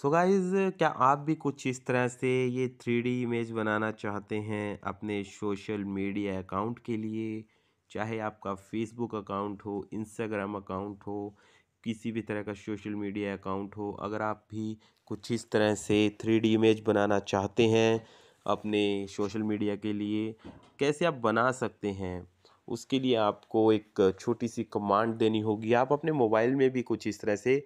सो so guys क्या आप भी कुछ इस तरह से ये थ्री डी इमेज बनाना चाहते हैं अपने सोशल मीडिया अकाउंट के लिए चाहे आपका फेसबुक अकाउंट हो इंस्टाग्राम अकाउंट हो किसी भी तरह का सोशल मीडिया अकाउंट हो अगर आप भी कुछ इस तरह से थ्री डी इमेज बनाना चाहते हैं अपने सोशल मीडिया के लिए कैसे आप बना सकते हैं उसके लिए आपको एक छोटी सी कमांड देनी होगी आप अपने मोबाइल में भी कुछ इस तरह से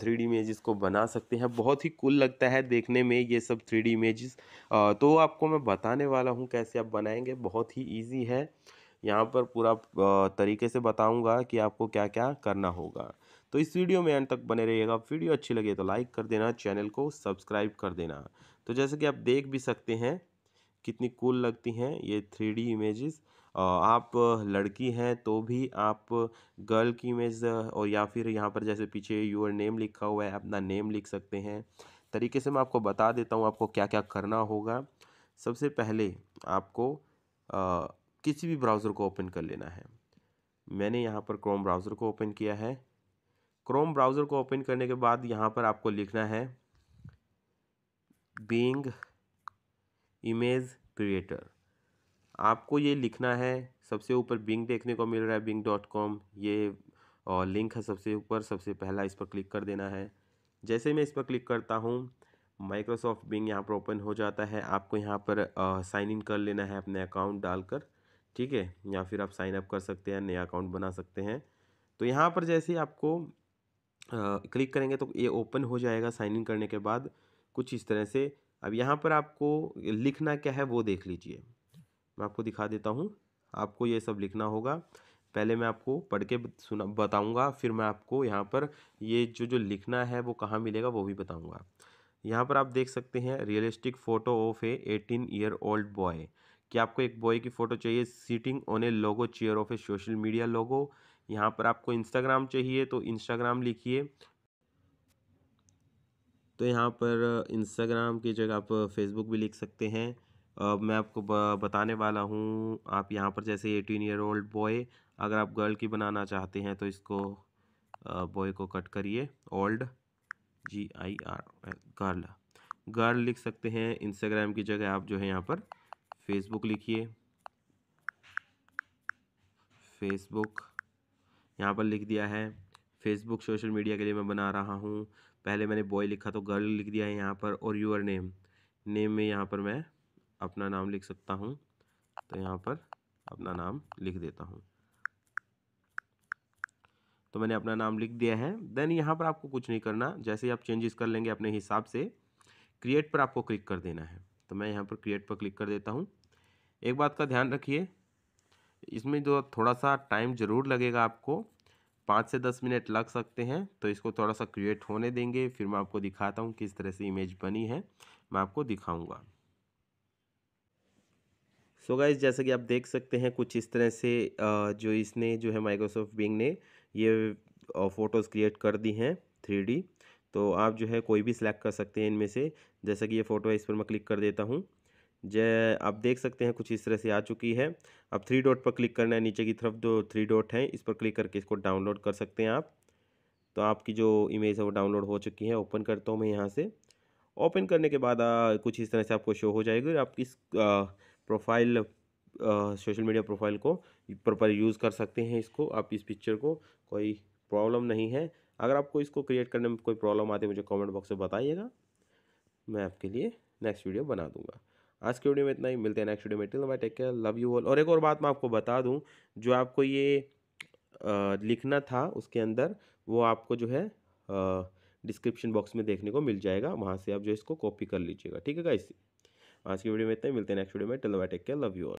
थ्री डी इमेज़ को बना सकते हैं बहुत ही कुल लगता है देखने में ये सब थ्री डी इमेज़ तो आपको मैं बताने वाला हूँ कैसे आप बनाएंगे बहुत ही ईजी है यहाँ पर पूरा तरीके से बताऊँगा कि आपको क्या क्या करना होगा तो इस वीडियो में अंत तक बने रहिएगा वीडियो अच्छी लगे तो लाइक कर देना चैनल को सब्सक्राइब कर देना तो जैसे कि आप देख भी सकते हैं कितनी कूल लगती हैं ये थ्री डी इमेजेस आप लड़की हैं तो भी आप गर्ल की इमेज और या फिर यहाँ पर जैसे पीछे योर नेम लिखा हुआ है अपना नेम लिख सकते हैं तरीके से मैं आपको बता देता हूँ आपको क्या क्या करना होगा सबसे पहले आपको आ, किसी भी ब्राउज़र को ओपन कर लेना है मैंने यहाँ पर क्रोम ब्राउज़र को ओपन किया है क्रोम ब्राउज़र को ओपन करने के बाद यहाँ पर आपको लिखना है बींग इमेज क्रिएटर आपको ये लिखना है सबसे ऊपर बिंग देखने को मिल रहा है बिंग डॉट कॉम ये और लिंक है सबसे ऊपर सबसे पहला इस पर क्लिक कर देना है जैसे मैं इस पर क्लिक करता हूँ माइक्रोसॉफ्ट बिंग यहाँ पर ओपन हो जाता है आपको यहाँ पर साइन इन कर लेना है अपने अकाउंट डालकर ठीक है या फिर आप साइन अप कर सकते हैं नया अकाउंट बना सकते हैं तो यहाँ पर जैसे ही आपको आ, क्लिक करेंगे तो ये ओपन हो जाएगा साइन इन करने के बाद कुछ इस तरह से अब यहाँ पर आपको लिखना क्या है वो देख लीजिए मैं आपको दिखा देता हूँ आपको ये सब लिखना होगा पहले मैं आपको पढ़ के सुना बताऊँगा फिर मैं आपको यहाँ पर ये जो जो लिखना है वो कहाँ मिलेगा वो भी बताऊँगा यहाँ पर आप देख सकते हैं realistic photo of a eighteen year old boy कि आपको एक बॉय की फ़ोटो चाहिए sitting on a logo chair of a social media logo यहाँ पर आपको इंस्टाग्राम चाहिए तो इंस्टाग्राम लिखिए तो यहाँ पर इंस्टाग्राम की जगह आप फेसबुक भी लिख सकते हैं अब मैं आपको बताने वाला हूँ आप यहाँ पर जैसे एटीन ईयर ओल्ड बॉय अगर आप गर्ल की बनाना चाहते हैं तो इसको बॉय को कट करिए old G I R girl girl लिख सकते हैं इंस्टाग्राम की जगह आप जो है यहाँ पर फेसबुक लिखिए फेसबुक यहाँ पर लिख दिया है फेसबुक सोशल मीडिया के लिए मैं बना रहा हूँ पहले मैंने बॉय लिखा तो गर्ल लिख दिया है यहाँ पर और यूर नेम नेम में यहाँ पर मैं अपना नाम लिख सकता हूँ तो यहाँ पर अपना नाम लिख देता हूँ तो मैंने अपना नाम लिख दिया है देन यहाँ पर आपको कुछ नहीं करना जैसे ही आप चेंजेस कर लेंगे अपने हिसाब से क्रिएट पर आपको क्लिक कर देना है तो मैं यहाँ पर क्रिएट पर क्लिक कर देता हूँ एक बात का ध्यान रखिए इसमें जो थोड़ा सा टाइम ज़रूर लगेगा आपको पाँच से दस मिनट लग सकते हैं तो इसको थोड़ा सा क्रिएट होने देंगे फिर मैं आपको दिखाता हूँ किस तरह से इमेज बनी है मैं आपको दिखाऊँगा सो so गाइज जैसा कि आप देख सकते हैं कुछ इस तरह से जो इसने जो है माइक्रोसॉफ्ट बिंग ने ये फ़ोटोज़ क्रिएट कर दी हैं थ्री तो आप जो है कोई भी सिलेक्ट कर सकते हैं इनमें से जैसा कि ये फ़ोटो है इस पर मैं क्लिक कर देता हूँ जय आप देख सकते हैं कुछ इस तरह से आ चुकी है अब थ्री डॉट पर क्लिक करना है नीचे की तरफ जो थ्री डॉट हैं इस पर क्लिक करके इसको डाउनलोड कर सकते हैं आप तो आपकी जो इमेज है वो डाउनलोड हो चुकी है ओपन करता हूँ मैं यहाँ से ओपन करने के बाद आ, कुछ इस तरह से आपको शो हो जाएगी आप इस प्रोफाइल सोशल मीडिया प्रोफाइल को प्रॉपर यूज़ कर सकते हैं इसको आप इस पिक्चर को कोई प्रॉब्लम नहीं है अगर आपको इसको क्रिएट करने में कोई प्रॉब्लम आती है मुझे कमेंट बॉक्स में बताइएगा मैं आपके लिए नेक्स्ट वीडियो बना दूंगा आज के वीडियो में इतना ही मिलते हैं नेक्स्ट वीडियो में till take care love you all और एक और बात मैं आपको बता दूँ जो आपको ये आ, लिखना था उसके अंदर वो आपको जो है डिस्क्रिप्शन बॉक्स में देखने को मिल जाएगा वहाँ से आप जो इसको कॉपी कर लीजिएगा ठीक है गाइस आज की वीडियो में इतना ही मिलते हैं नेक्स्ट वीडियो में till bye take care love you all